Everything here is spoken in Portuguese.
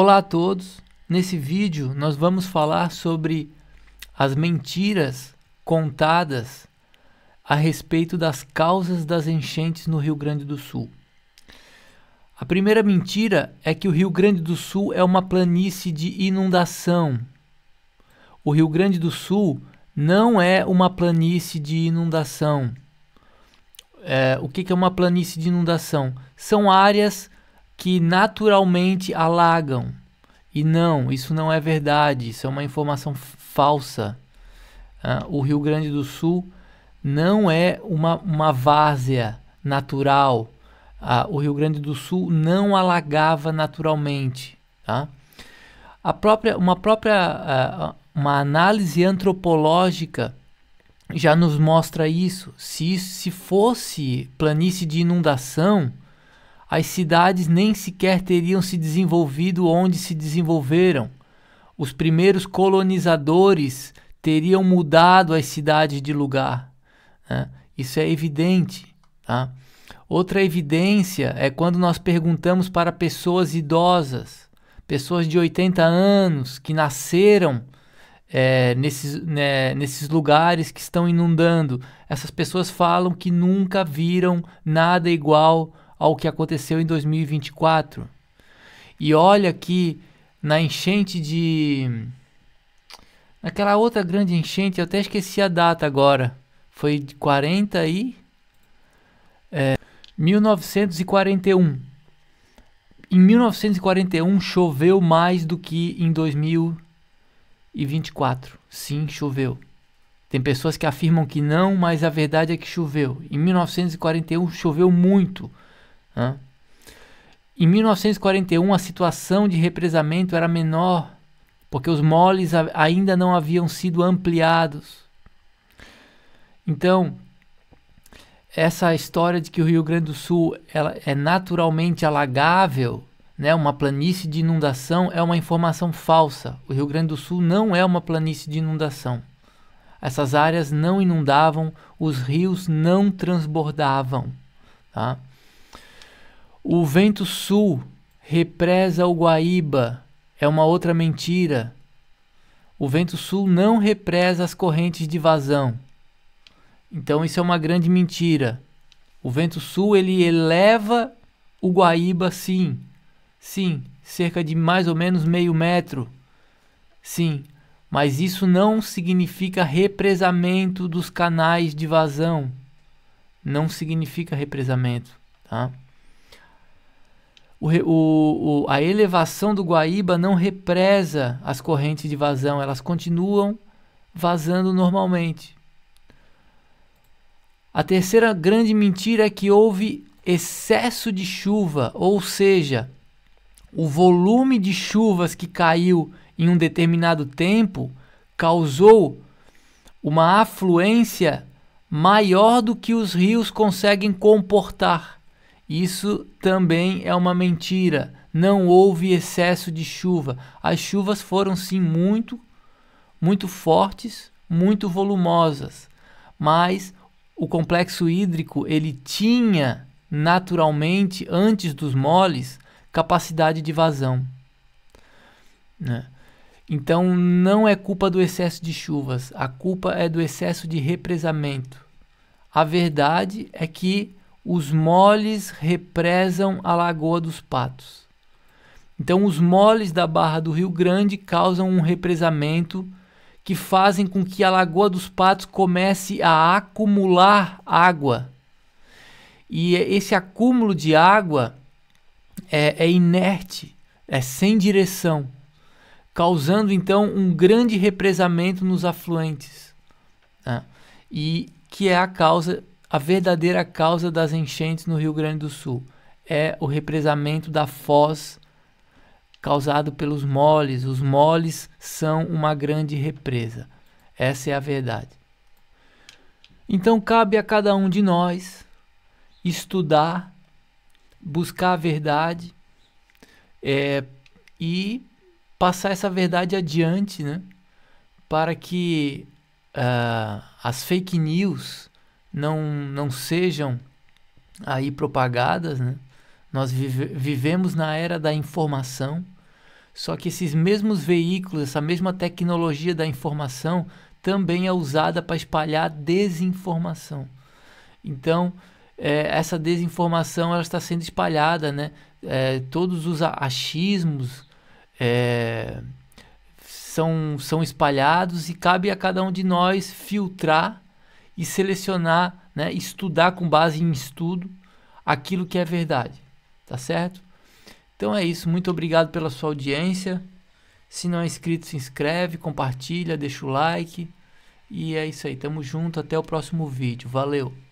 Olá a todos! Nesse vídeo nós vamos falar sobre as mentiras contadas a respeito das causas das enchentes no Rio Grande do Sul. A primeira mentira é que o Rio Grande do Sul é uma planície de inundação. O Rio Grande do Sul não é uma planície de inundação. É, o que, que é uma planície de inundação? São áreas que naturalmente alagam. E não, isso não é verdade, isso é uma informação falsa. Ah, o Rio Grande do Sul não é uma, uma várzea natural. Ah, o Rio Grande do Sul não alagava naturalmente. Tá? A própria, uma própria ah, uma análise antropológica já nos mostra isso. Se, se fosse planície de inundação, as cidades nem sequer teriam se desenvolvido onde se desenvolveram. Os primeiros colonizadores teriam mudado as cidades de lugar. Né? Isso é evidente. Tá? Outra evidência é quando nós perguntamos para pessoas idosas, pessoas de 80 anos que nasceram é, nesses, né, nesses lugares que estão inundando. Essas pessoas falam que nunca viram nada igual ao que aconteceu em 2024. E olha que na enchente de. Naquela outra grande enchente, eu até esqueci a data agora. Foi de 40 e. É, 1941. Em 1941 choveu mais do que em 2024. Sim, choveu. Tem pessoas que afirmam que não, mas a verdade é que choveu. Em 1941 choveu muito. Né? Em 1941, a situação de represamento era menor, porque os moles ainda não haviam sido ampliados. Então, essa história de que o Rio Grande do Sul ela é naturalmente alagável, né, uma planície de inundação, é uma informação falsa. O Rio Grande do Sul não é uma planície de inundação. Essas áreas não inundavam, os rios não transbordavam. Tá? O vento sul represa o Guaíba. É uma outra mentira. O vento sul não represa as correntes de vazão. Então isso é uma grande mentira. O vento sul ele eleva o Guaíba sim. Sim, cerca de mais ou menos meio metro. Sim, mas isso não significa represamento dos canais de vazão. Não significa represamento, tá? o, o, a elevação do Guaíba não represa as correntes de vazão, elas continuam vazando normalmente. A terceira grande mentira é que houve excesso de chuva, ou seja, o volume de chuvas que caiu em um determinado tempo causou uma afluência maior do que os rios conseguem comportar. Isso também é uma mentira. Não houve excesso de chuva. As chuvas foram sim muito, muito fortes, muito volumosas, mas o complexo hídrico ele tinha naturalmente antes dos moles capacidade de vazão. Né? Então não é culpa do excesso de chuvas, a culpa é do excesso de represamento. A verdade é que os moles represam a Lagoa dos Patos. Então, os moles da Barra do Rio Grande causam um represamento que fazem com que a Lagoa dos Patos comece a acumular água. E esse acúmulo de água é, é inerte, é sem direção, causando então um grande represamento nos afluentes, né? e que é a causa a verdadeira causa das enchentes no Rio Grande do Sul é o represamento da foz causado pelos moles. Os moles são uma grande represa. Essa é a verdade. Então cabe a cada um de nós estudar, buscar a verdade é, e passar essa verdade adiante, né? Para que uh, as fake news não, não sejam aí propagadas, né? Nós vive, vivemos na era da informação, só que esses mesmos veículos, essa mesma tecnologia da informação também é usada para espalhar desinformação. Então, é, essa desinformação ela está sendo espalhada, né? É, todos os achismos é, são, são espalhados e cabe a cada um de nós filtrar e selecionar, né, estudar com base em estudo aquilo que é verdade, tá certo? Então é isso, muito obrigado pela sua audiência. Se não é inscrito, se inscreve, compartilha, deixa o like. E é isso aí, tamo junto, até o próximo vídeo. Valeu!